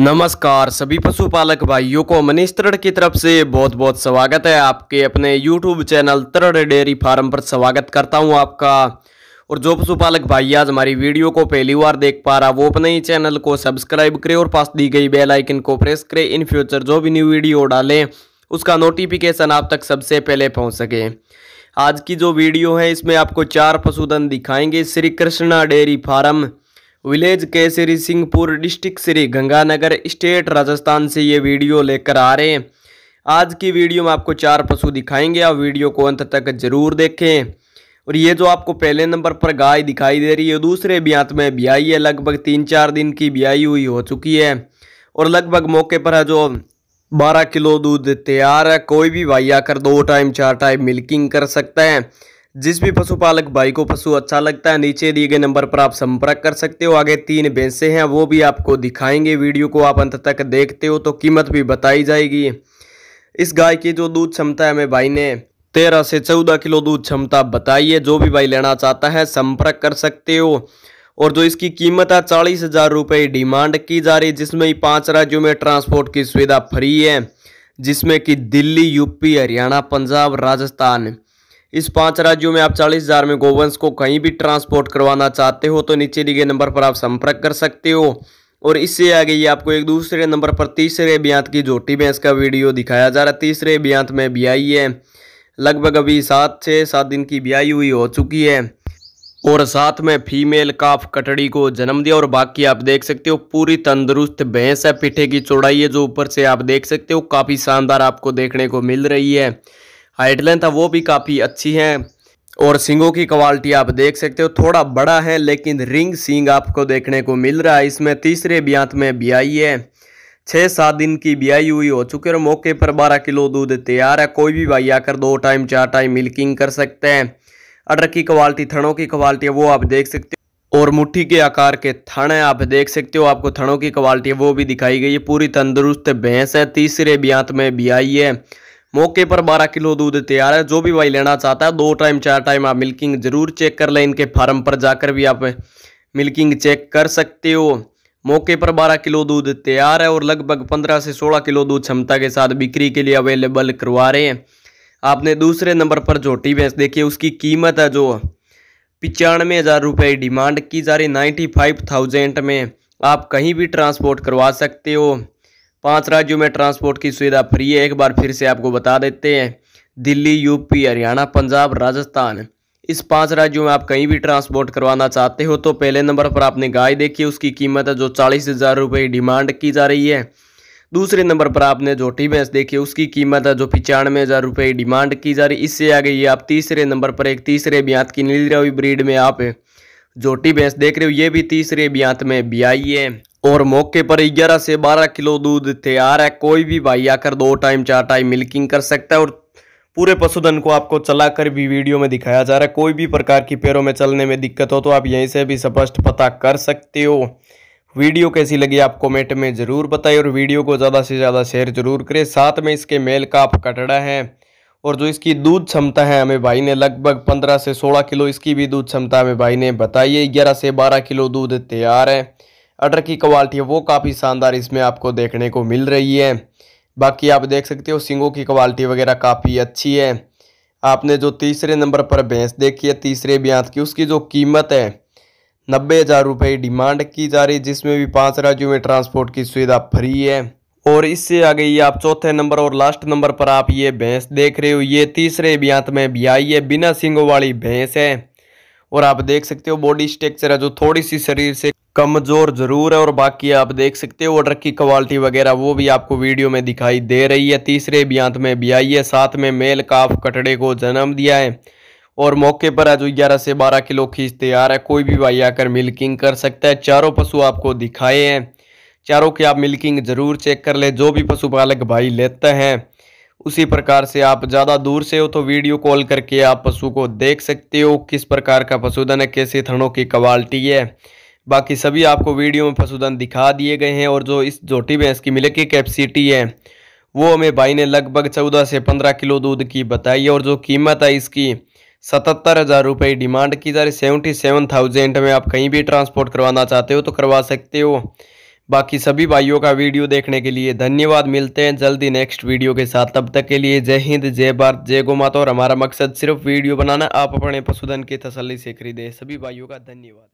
नमस्कार सभी पशुपालक भाइयों को मनीष तरड़ की तरफ से बहुत बहुत स्वागत है आपके अपने YouTube channel Tarad dairy farm पर स्वागत करता हूं आपका और जो पशुपालक भाई आज हमारी वीडियो को पहली बार देख पा रहा वो अपने ही चैनल को सब्सक्राइब करें और पास दी गई बेल आइकन को प्रेस करें इन फ्यूचर जो भी न्यू वीडियो डालें उसका नोटिफिकेशन आप तक सबसे पहले पहुँच सके आज की जो वीडियो है इसमें आपको चार पशुधन दिखाएंगे Shri Krishna dairy farm village Kesari Singhpur district Shri Ganganagar state Rajasthan से ये वीडियो लेकर आ रहे हैं आज की वीडियो में आपको चार पशु दिखाएंगे आप वीडियो को अंत तक जरूर देखें और ये जो आपको पहले नंबर पर गाय दिखाई दे रही है दूसरे ब्यांत में ब्याई है लगभग तीन चार दिन की ब्याई हुई हो चुकी है और लगभग मौके पर है जो बारह किलो दूध तैयार है कोई भी भाई आकर दो टाइम चार टाइम मिल्किंग कर सकता है जिस भी पशुपालक भाई को पशु अच्छा लगता है नीचे दिए गए नंबर पर आप संपर्क कर सकते हो आगे तीन भैंसे हैं वो भी आपको दिखाएंगे वीडियो को आप अंत तक देखते हो तो कीमत भी बताई जाएगी इस गाय की जो दूध क्षमता है हमें भाई ने तेरह से चौदह किलो दूध क्षमता बताइए जो भी भाई लेना चाहता है संपर्क कर सकते हो और जो इसकी कीमत है चालीस हजार रुपये डिमांड की जा रही है जिसमें पांच पाँच राज्यों में ट्रांसपोर्ट की सुविधा फ्री है जिसमें कि दिल्ली यूपी हरियाणा पंजाब राजस्थान इस पांच राज्यों में आप चालीस हजार में गोवंश को कहीं भी ट्रांसपोर्ट करवाना चाहते हो तो नीचे दिए गए नंबर पर आप संपर्क कर सकते हो और इससे आगे ये आपको एक दूसरे नंबर पर तीसरे ब्यांत की झोटी में इसका वीडियो दिखाया जा रहा है तीसरे ब्यांत में ब्याई है लगभग अभी सात छः सात दिन की ब्याई हुई हो चुकी है और साथ में फीमेल काफ कटड़ी को जन्म दिया और बाकी आप देख सकते हो पूरी तंदुरुस्त भैंस है पीठे की चौड़ाई है जो ऊपर से आप देख सकते हो काफ़ी शानदार आपको देखने को मिल रही है हाइट लेंथ है वो भी काफ़ी अच्छी है और सिंगों की क्वालिटी आप देख सकते हो थोड़ा बड़ा है लेकिन रिंग सिंग आपको देखने को मिल रहा है इसमें तीसरे ब्यांत में ब्याई है छः सात दिन की बियाई हुई हो चुकी है और मौके पर बारह किलो दूध तैयार है कोई भी भाई आकर दो टाइम चार टाइम मिल्किंग कर सकते हैं अडर की क्वालिटी थनों की क्वालिटी है वो आप देख सकते हो और मुट्ठी के आकार के थन है आप देख सकते हो आपको थनों की क्वालिटी है वो भी दिखाई गई है पूरी तंदुरुस्त भैंस है तीसरे ब्यांत में बियाई है मौके पर 12 किलो दूध तैयार है जो भी भाई लेना चाहता है दो टाइम चार टाइम आप मिल्किंग जरूर चेक कर लें इनके फार्म पर जाकर भी आप मिल्किंग चेक कर सकते हो मौके पर 12 किलो दूध तैयार है और लगभग 15 से 16 किलो दूध क्षमता के साथ बिक्री के लिए अवेलेबल करवा रहे हैं आपने दूसरे नंबर पर झोटी भैंस देखी उसकी कीमत है जो पिचानवे हज़ार रुपये डिमांड की जा रही नाइन्टी फाइव थाउजेंड में आप कहीं भी ट्रांसपोर्ट करवा सकते हो पांच राज्यों में ट्रांसपोर्ट की सुविधा फ्री है एक बार फिर से आपको बता देते हैं दिल्ली यूपी हरियाणा पंजाब राजस्थान इस पांच राज्यों में आप कहीं भी ट्रांसपोर्ट करवाना चाहते हो तो पहले नंबर पर आपने गाय देखी उसकी कीमत है जो चालीस हज़ार रुपये डिमांड की जा रही है दूसरे नंबर पर आपने झोटी भैंस देखी उसकी कीमत है जो पचानवे हज़ार रुपये डिमांड की जा रही है इससे आगे ये आप तीसरे नंबर पर एक तीसरे ब्यांत की नीलरावी ब्रीड में आप झोटी भैंस देख रहे हो ये भी तीसरे ब्यांत में ब्याई है और मौके पर 11 से 12 किलो दूध तैयार है कोई भी भाई आकर दो टाइम चार टाइम मिल्किंग कर सकता है और पूरे पशुधन को आपको चलाकर भी वीडियो में दिखाया जा रहा है कोई भी प्रकार की पैरों में चलने में दिक्कत हो तो आप यहीं से भी स्पष्ट पता कर सकते हो वीडियो कैसी लगी आप कमेंट में ज़रूर बताएं और वीडियो को ज़्यादा से ज़्यादा शेयर जरूर करें साथ में इसके मेल का आप कटड़ा है और जो इसकी दूध क्षमता है हमें भाई ने लगभग 15 से 16 किलो इसकी भी दूध क्षमता हमें भाई ने बताई है ग्यारह से 12 किलो दूध तैयार है अटर की क्वालिटी है वो काफ़ी शानदार इसमें आपको देखने को मिल रही है बाकी आप देख सकते हो सिंगों की क्वालिटी वगैरह काफ़ी अच्छी है आपने जो तीसरे नंबर पर भैंस देखी है तीसरे ब्यांत की उसकी जो कीमत है नब्बे हज़ार रुपये डिमांड की जा रही जिसमें भी पाँच राज्यों में ट्रांसपोर्ट की सुविधा फ्री है और इससे आगे ये आप चौथे नंबर और लास्ट नंबर पर आप ये भैंस देख रहे हो ये तीसरे ब्यांत में भी आई है बिना सिंगों वाली भैंस है और आप देख सकते हो बॉडी स्ट्रक्चर है जो थोड़ी सी शरीर से कमजोर जरूर है और बाकी आप देख सकते हो ऑर्डर की क्वालिटी वगैरह वो भी आपको वीडियो में दिखाई दे रही है तीसरे ब्यांत में भी आई है साथ में मेल काफ कटड़े को जन्म दिया है और मौके पर आज ग्यारह से बारह किलो खींच तैयार है कोई भी भाई आकर मिल्किंग कर सकता है चारों पशु आपको दिखाए हैं चारों की आप मिल्किंग ज़रूर चेक कर ले जो भी पशुपालक भाई लेते हैं उसी प्रकार से आप ज़्यादा दूर से हो तो वीडियो कॉल करके आप पशु को देख सकते हो किस प्रकार का पशुधन है कैसे थनों की क्वालिटी है बाकी सभी आपको वीडियो में पशुधन दिखा दिए गए हैं और जो इस झोटी भैंस की मिले की कैपेसिटी है वो हमें भाई ने लगभग चौदह से पंद्रह किलो दूध की बताई है और जो कीमत है इसकी सतहत्तर हज़ार रुपये डिमांड की जा रही सेवेंटी सेवन थाउजेंड में आप कहीं भी ट्रांसपोर्ट करवाना चाहते हो तो करवा सकते हो बाकी सभी भाइयों का वीडियो देखने के लिए धन्यवाद मिलते हैं जल्दी नेक्स्ट वीडियो के साथ तब तक के लिए जय हिंद जय भारत जय गो माता और हमारा मकसद सिर्फ वीडियो बनाना आप अपने पशुधन की तसली से खरीदे सभी भाइयों का धन्यवाद